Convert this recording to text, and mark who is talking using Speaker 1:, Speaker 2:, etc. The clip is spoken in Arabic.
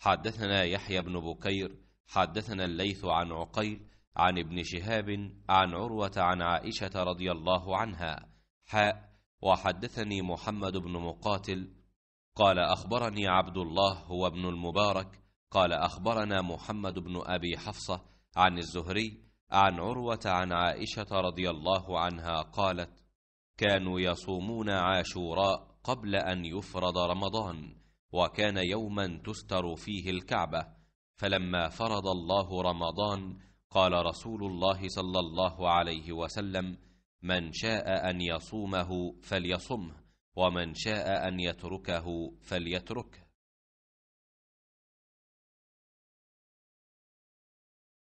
Speaker 1: حدثنا يحيى بن بكير
Speaker 2: حدثنا الليث عن عقيل عن ابن شهاب عن عروة عن عائشة رضي الله عنها حاء وحدثني محمد بن مقاتل قال أخبرني عبد الله هو ابن المبارك قال أخبرنا محمد بن أبي حفصة عن الزهري عن عروة عن عائشة رضي الله عنها قالت كانوا يصومون عاشوراء قبل أن يفرض رمضان وكان يوما تستر فيه الكعبه فلما فرض الله رمضان قال رسول الله صلى الله عليه وسلم من شاء ان يصومه فليصمه ومن شاء ان
Speaker 1: يتركه فليتركه